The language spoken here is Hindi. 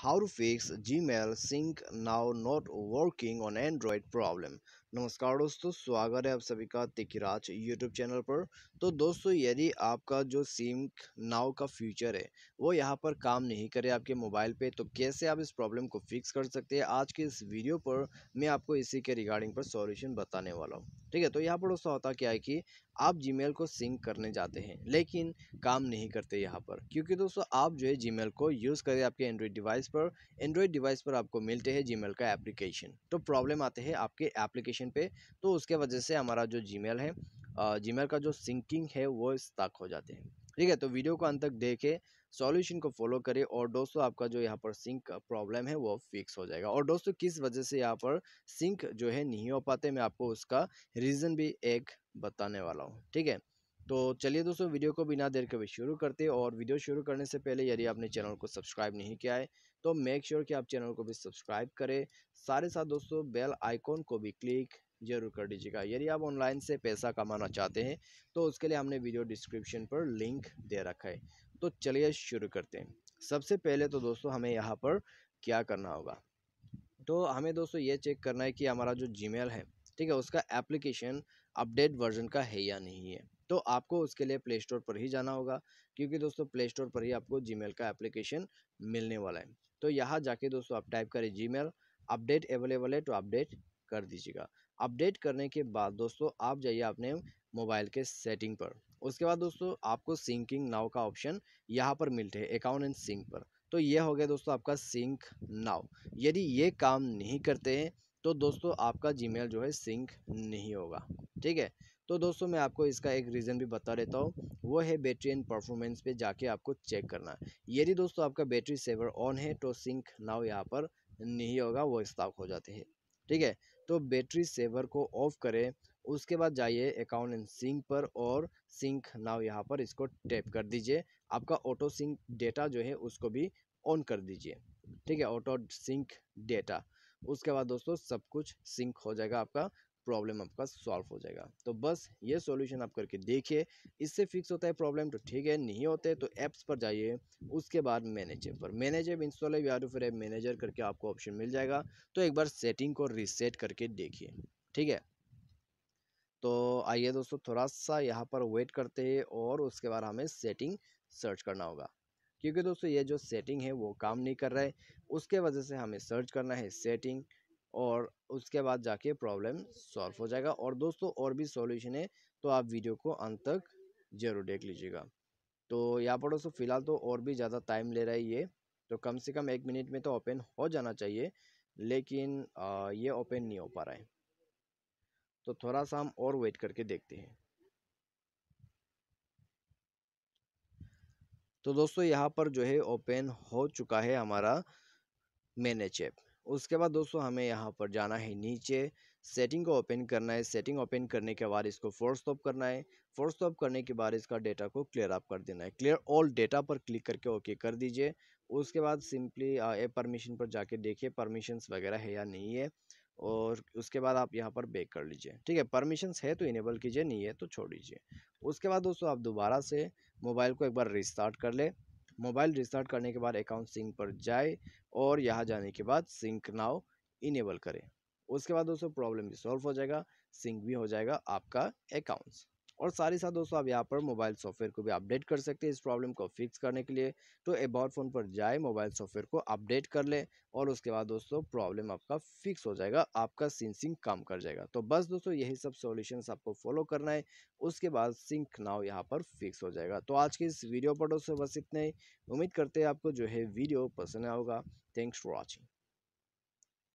how to fix Gmail sync now not working on Android problem. नमस्कार दोस्तों स्वागत है आप सभी का तिकिराज यूट्यूब चैनल पर तो दोस्तों यदि आपका जो सिम नाव का फ्यूचर है वो यहाँ पर काम नहीं करे आपके मोबाइल पे तो कैसे आप इस प्रॉब्लम को फिक्स कर सकते हैं आज के इस वीडियो पर मैं आपको इसी के रिगार्डिंग पर सॉल्यूशन बताने वाला हूँ ठीक है तो यहाँ पर दोस्तों होता क्या है कि आप जी को सिंक करने जाते हैं लेकिन काम नहीं करते यहाँ पर क्योंकि दोस्तों आप जो है जी को यूज़ करें आपके एंड्रॉयड डिवाइस पर एंड्रॉयड डिवाइस पर आपको मिलते हैं जी का एप्लीकेशन तो प्रॉब्लम आते हैं आपके एप्लीकेशन लोकेशन पे तो उसके वजह से हमारा जो जी है जी का जो सिंकिंग है वो स्टक हो जाते हैं ठीक है तो वीडियो को अंत तक देखें सॉल्यूशन को फॉलो करें और दोस्तों आपका जो यहाँ पर सिंक प्रॉब्लम है वो फिक्स हो जाएगा और दोस्तों किस वजह से यहाँ पर सिंक जो है नहीं हो पाते मैं आपको उसका रीज़न भी एक बताने वाला हूँ ठीक है तो चलिए दोस्तों वीडियो को बिना देर के भी शुरू करते और वीडियो शुरू करने से पहले यदि आपने चैनल को सब्सक्राइब नहीं किया है तो मेक श्योर sure कि आप चैनल को भी सब्सक्राइब करें सारे साथ दोस्तों बेल आइकॉन को भी क्लिक जरूर कर दीजिएगा यदि आप ऑनलाइन से पैसा कमाना चाहते हैं तो उसके लिए हमने वीडियो डिस्क्रिप्शन पर लिंक दे रखा है तो चलिए शुरू करते हैं सबसे पहले तो दोस्तों हमें यहाँ पर क्या करना होगा तो हमें दोस्तों ये चेक करना है कि हमारा जो जीमेल है ठीक है उसका एप्लीकेशन अपडेट वर्जन का है या नहीं है तो आपको उसके लिए प्ले स्टोर पर ही जाना होगा क्योंकि दोस्तों प्ले स्टोर पर ही आपको जी का एप्लीकेशन मिलने वाला है तो यहाँ जाके दोस्तों आप टाइप करें जी अपडेट अवेलेबल है तो अपडेट कर दीजिएगा अपडेट करने के बाद दोस्तों आप जाइए अपने मोबाइल के सेटिंग पर उसके बाद दोस्तों आपको सिंकिंग नाव का ऑप्शन यहाँ पर मिलते हैं अकाउंट एंड सिंक पर तो ये हो गया दोस्तों आपका सिंक नाव यदि ये काम नहीं करते हैं तो दोस्तों आपका जीमेल जो है सिंक नहीं होगा ठीक है तो दोस्तों मैं आपको इसका एक रीज़न भी बता देता हूँ वो है बैटरी एंड परफॉर्मेंस पे जाके आपको चेक करना यदि दोस्तों आपका बैटरी सेवर ऑन है तो सिंक नाव यहाँ पर नहीं होगा वो स्टॉक हो जाते हैं ठीक है तो बैटरी सेवर को ऑफ करें उसके बाद जाइए अकाउंट एंड सिंक पर और सिंक नाव यहाँ पर इसको टैप कर दीजिए आपका ऑटो सिंक डेटा जो है उसको भी ऑन कर दीजिए ठीक है ऑटो सिंक डेटा उसके बाद दोस्तों सब कुछ सिंक हो जाएगा आपका प्रॉब्लम आपका सॉल्व हो जाएगा तो बस ये सॉल्यूशन आप करके देखिए इससे फिक्स होता है प्रॉब्लम तो ठीक है नहीं होते तो ऐप्स पर जाइए उसके बाद मैनेजर पर मैनेजर इंस्टॉल है या तो फिर ऐप मैनेजर करके आपको ऑप्शन मिल जाएगा तो एक बार सेटिंग को रीसेट करके देखिए ठीक है तो आइए दोस्तों थोड़ा सा यहाँ पर वेट करते हैं और उसके बाद हमें सेटिंग सर्च करना होगा क्योंकि दोस्तों ये जो सेटिंग है वो काम नहीं कर रहा है उसके वजह से हमें सर्च करना है सेटिंग और उसके बाद जाके प्रॉब्लम सॉल्व हो जाएगा और दोस्तों और भी सॉल्यूशन है तो आप वीडियो को अंत तक ज़रूर देख लीजिएगा तो यहाँ पर दोस्तों फ़िलहाल तो और भी ज़्यादा टाइम ले रहा है ये तो कम से कम एक मिनट में तो ओपन हो जाना चाहिए लेकिन आ, ये ओपन नहीं हो पा रहा है तो थोड़ा सा हम और वेट करके देखते हैं तो दोस्तों यहाँ पर जो है ओपन हो चुका है हमारा मैनेज ऐप उसके बाद दोस्तों हमें यहाँ पर जाना है नीचे सेटिंग को ओपन करना है सेटिंग ओपन करने के बाद इसको फोर्स स्टॉप करना है फोर्स स्टॉप करने के बाद इसका डेटा को क्लियर अप कर देना है क्लियर ऑल डेटा पर क्लिक करके ओके कर दीजिए उसके बाद सिंपली ए परमिशन पर जाके देखिए परमिशंस वगैरह है या नहीं है और उसके बाद आप यहाँ पर बेक कर लीजिए ठीक है परमिशंस है तो इनेबल कीजिए नहीं है तो छोड़ दीजिए उसके बाद दोस्तों आप दोबारा से मोबाइल को एक बार रिस्टार्ट कर ले मोबाइल रिस्टार्ट करने के बाद अकाउंट सिंक पर जाए और यहाँ जाने के बाद सिंक नाव इनेबल करें उसके बाद दोस्तों प्रॉब्लम भी सॉल्व हो जाएगा सिंक भी हो जाएगा आपका अकाउंट्स और साथ ही साथ दोस्तों आप यहाँ पर मोबाइल सॉफ्टवेयर को भी अपडेट कर सकते हैं इस प्रॉब्लम को फिक्स करने के लिए तो अबाउट फ़ोन पर जाए मोबाइल सॉफ्टवेयर को अपडेट कर ले और उसके बाद दोस्तों प्रॉब्लम आपका फिक्स हो जाएगा आपका सिंह सिंह काम कर जाएगा तो बस दोस्तों यही सब सोल्यूशन आपको फॉलो करना है उसके बाद सिंक नाव यहाँ पर फिक्स हो जाएगा तो आज के इस वीडियो पर दोस्तों बस इतने उम्मीद करते हैं आपको जो है वीडियो पसंद आएगा थैंक्स फॉर वॉचिंग